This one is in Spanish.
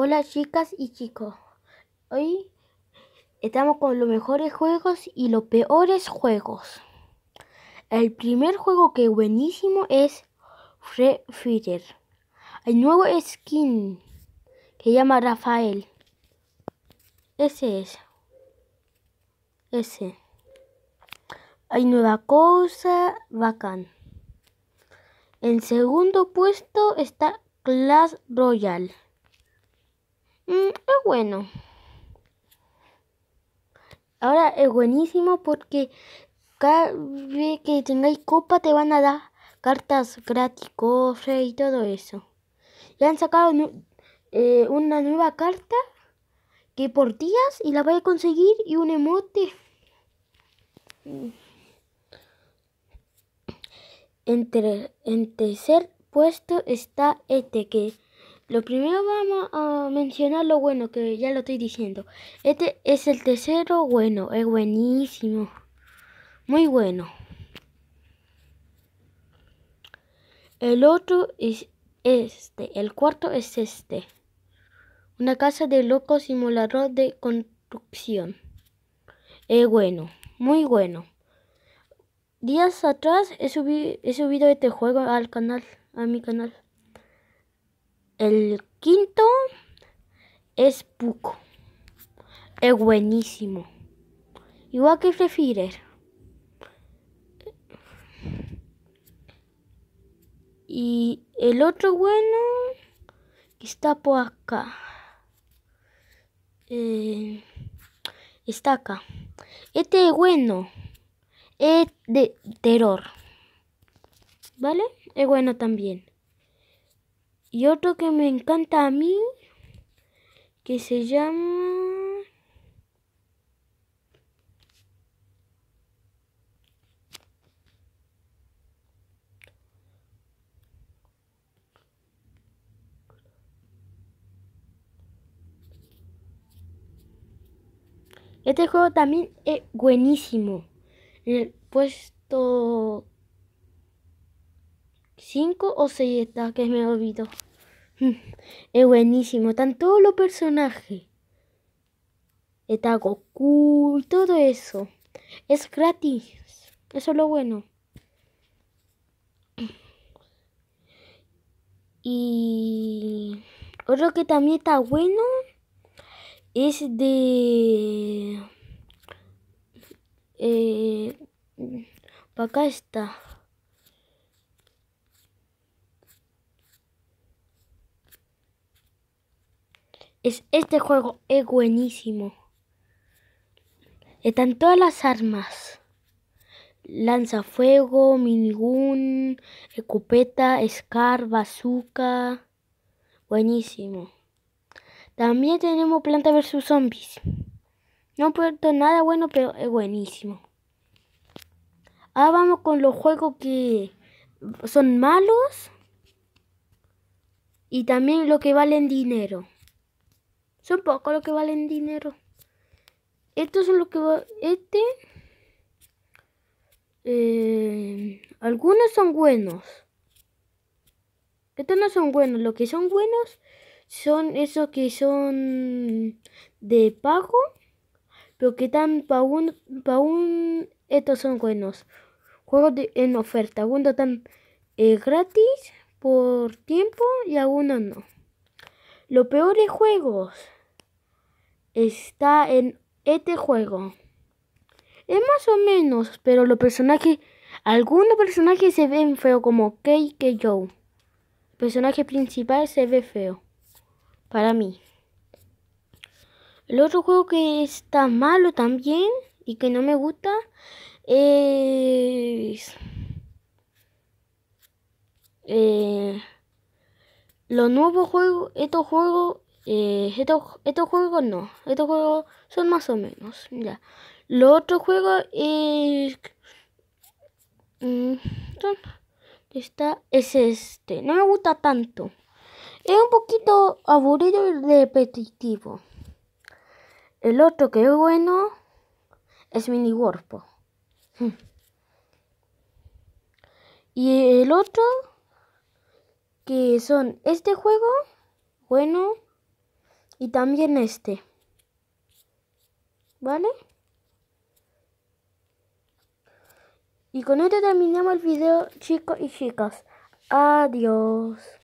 Hola chicas y chicos, hoy estamos con los mejores juegos y los peores juegos. El primer juego que es buenísimo es Free Fire. Hay nuevo skin que llama Rafael. Ese es. Ese. Hay nueva cosa bacán. En segundo puesto está Clash Royale. Mm, es bueno. Ahora es buenísimo porque cada vez que tengáis copa te van a dar cartas gratis, cofres y todo eso. Ya han sacado eh, una nueva carta que por días y la voy a conseguir y un emote. Entre, en tercer puesto está este que lo primero vamos a mencionar lo bueno, que ya lo estoy diciendo. Este es el tercero bueno, es buenísimo. Muy bueno. El otro es este. El cuarto es este. Una casa de loco simulador de construcción. Es bueno, muy bueno. Días atrás he, he subido este juego al canal, a mi canal. El quinto es Puco. Es buenísimo. Igual que Free Y el otro bueno que está por acá. Eh, está acá. Este es bueno es de terror. ¿Vale? Es bueno también. Y otro que me encanta a mí, que se llama... Este juego también es buenísimo. En el puesto 5 o 6 está, que me olvido Es buenísimo, están todos los personajes. Está Goku todo eso. Es gratis. Eso es lo bueno. Y otro que también está bueno es de... Eh, acá está. Es, este juego es buenísimo. Están todas las armas. Lanzafuego, minigun, escopeta, scar, bazooka. Buenísimo. También tenemos Planta versus Zombies. No puedo nada bueno, pero es buenísimo. Ahora vamos con los juegos que son malos y también los que valen dinero. Son poco lo que valen dinero. Estos son los que... Va, este... Eh, algunos son buenos. Estos no son buenos. Lo que son buenos son esos que son de pago. Pero que están para un, Estos son buenos. Juegos en oferta. Algunos están eh, gratis por tiempo y algunos no. Los peores juegos está en este juego. Es más o menos, pero los personajes, algunos personajes se ven feo como que Joe. El personaje principal se ve feo, para mí. El otro juego que está malo también y que no me gusta es... Eh, los nuevos juegos, estos juegos eh, estos, estos, juegos no, estos juegos son más o menos. Ya. otro otro juego mm, está, es este. No me gusta tanto. Es un poquito aburrido y repetitivo. El otro que es bueno es Mini Warpo. Hmm. Y el otro que son este juego, bueno, y también este. ¿Vale? Y con esto terminamos el video, chicos y chicas. Adiós.